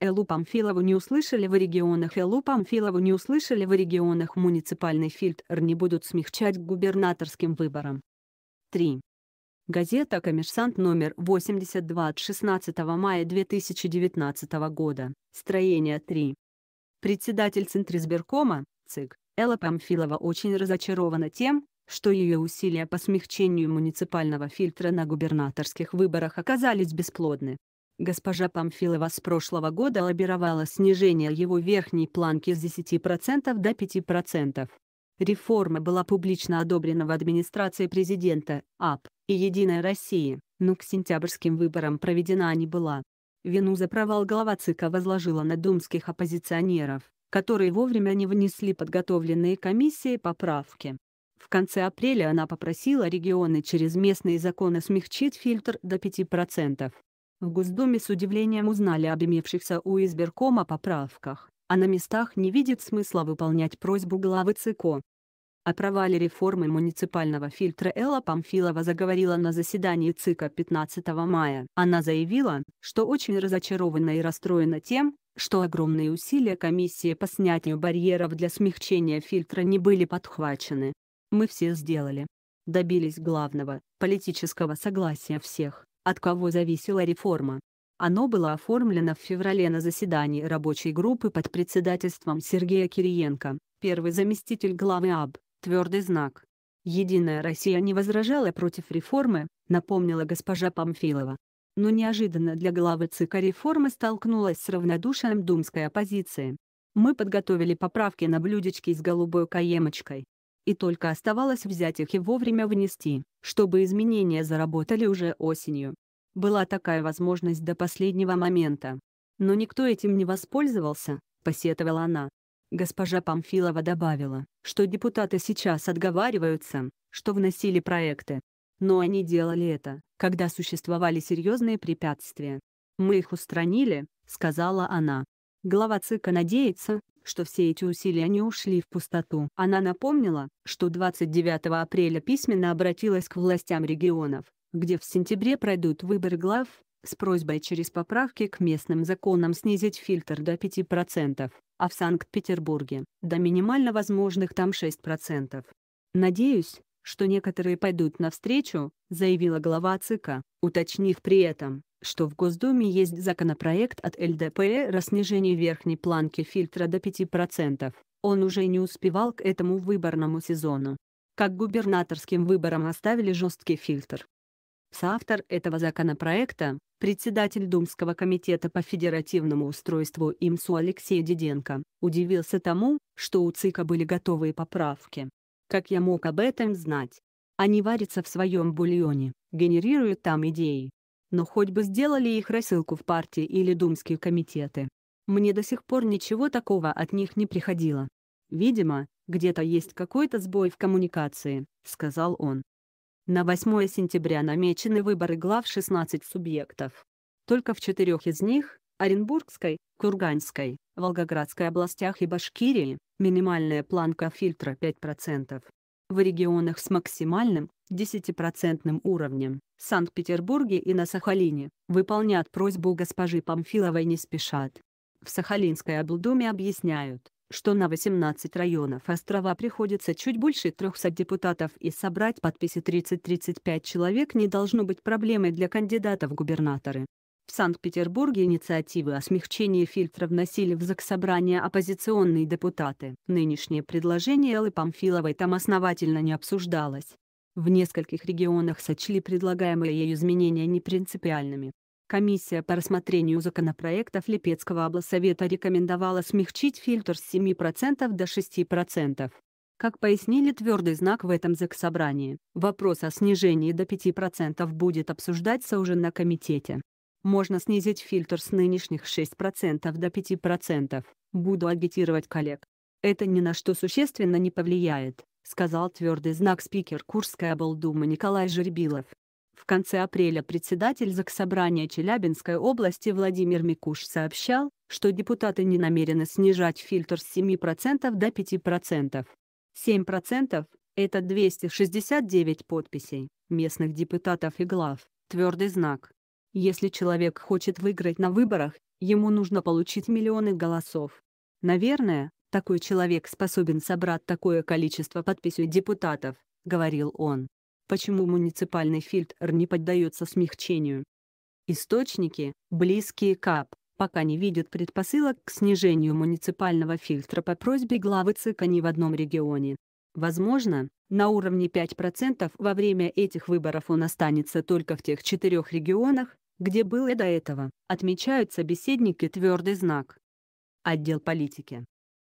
Элу Памфилову не услышали в регионах Элу Памфилову не услышали в регионах муниципальный фильтр не будут смягчать губернаторским выборам. 3. Газета «Коммерсант» номер 82 от 16 мая 2019 года, строение 3. Председатель Центризбиркома, ЦИК, Элла Памфилова очень разочарована тем, что ее усилия по смягчению муниципального фильтра на губернаторских выборах оказались бесплодны. Госпожа Памфилова с прошлого года лоббировала снижение его верхней планки с 10% до 5%. Реформа была публично одобрена в администрации президента, АП и «Единой России», но к сентябрьским выборам проведена не была. Вину за провал глава ЦИКа возложила на думских оппозиционеров, которые вовремя не внесли подготовленные комиссии поправки. В конце апреля она попросила регионы через местные законы смягчить фильтр до 5%. В Госдуме с удивлением узнали об имевшихся у избиркома поправках, а на местах не видит смысла выполнять просьбу главы ЦИКО. О провале реформы муниципального фильтра Элла Памфилова заговорила на заседании ЦИКа 15 мая. Она заявила, что очень разочарована и расстроена тем, что огромные усилия комиссии по снятию барьеров для смягчения фильтра не были подхвачены. Мы все сделали. Добились главного – политического согласия всех от кого зависела реформа. Оно было оформлено в феврале на заседании рабочей группы под председательством Сергея Кириенко, первый заместитель главы АБ, твердый знак. «Единая Россия» не возражала против реформы, напомнила госпожа Памфилова. Но неожиданно для главы ЦК реформы столкнулась с равнодушием думской оппозиции. Мы подготовили поправки на блюдечке с голубой каемочкой, и только оставалось взять их и вовремя внести, чтобы изменения заработали уже осенью. Была такая возможность до последнего момента. Но никто этим не воспользовался, посетовала она. Госпожа Памфилова добавила, что депутаты сейчас отговариваются, что вносили проекты. Но они делали это, когда существовали серьезные препятствия. «Мы их устранили», — сказала она. Глава ЦИКа надеется, что все эти усилия не ушли в пустоту. Она напомнила, что 29 апреля письменно обратилась к властям регионов, где в сентябре пройдут выборы глав, с просьбой через поправки к местным законам снизить фильтр до 5%, а в Санкт-Петербурге – до минимально возможных там 6%. Надеюсь, что некоторые пойдут навстречу, заявила глава ЦИКа, уточнив при этом, что в Госдуме есть законопроект от ЛДПР о снижении верхней планки фильтра до 5%. Он уже не успевал к этому выборному сезону. Как губернаторским выборам оставили жесткий фильтр. Соавтор этого законопроекта, председатель Думского комитета по федеративному устройству ИМСУ Алексей Диденко, удивился тому, что у ЦИКа были готовые поправки. Как я мог об этом знать? Они варятся в своем бульоне, генерируют там идеи. Но хоть бы сделали их рассылку в партии или думские комитеты. Мне до сих пор ничего такого от них не приходило. Видимо, где-то есть какой-то сбой в коммуникации, сказал он. На 8 сентября намечены выборы глав 16 субъектов. Только в четырех из них, Оренбургской, Курганской, Волгоградской областях и Башкирии минимальная планка фильтра 5%. В регионах с максимальным 10% уровнем Санкт-Петербурге и на Сахалине выполнят просьбу госпожи Памфиловой не спешат. В Сахалинской облдуме объясняют, что на 18 районов острова приходится чуть больше 300 депутатов и собрать подписи 30-35 человек не должно быть проблемой для кандидатов в губернаторы. В Санкт-Петербурге инициативы о смягчении фильтров носили в Заксобрание оппозиционные депутаты. Нынешнее предложение Эллы Памфиловой там основательно не обсуждалось. В нескольких регионах сочли предлагаемые ею изменения непринципиальными. Комиссия по рассмотрению законопроектов Липецкого облсовета рекомендовала смягчить фильтр с 7% до 6%. Как пояснили твердый знак в этом заксобрании, вопрос о снижении до 5% будет обсуждаться уже на комитете можно снизить фильтр с нынешних 6% до 5%. Буду агитировать коллег. Это ни на что существенно не повлияет, сказал твердый знак спикер курской облдумы Николай Жеребилов. В конце апреля председатель Заксобрания Челябинской области Владимир Микуш сообщал, что депутаты не намерены снижать фильтр с 7% до 5%. 7% – это 269 подписей местных депутатов и глав, твердый знак. Если человек хочет выиграть на выборах, ему нужно получить миллионы голосов. Наверное, такой человек способен собрать такое количество подписей депутатов, говорил он. Почему муниципальный фильтр не поддается смягчению? Источники, близкие КАП, пока не видят предпосылок к снижению муниципального фильтра по просьбе главы ЦИКа ни в одном регионе. Возможно, на уровне 5% во время этих выборов он останется только в тех четырех регионах, где было до этого, отмечают собеседники твердый знак. Отдел политики.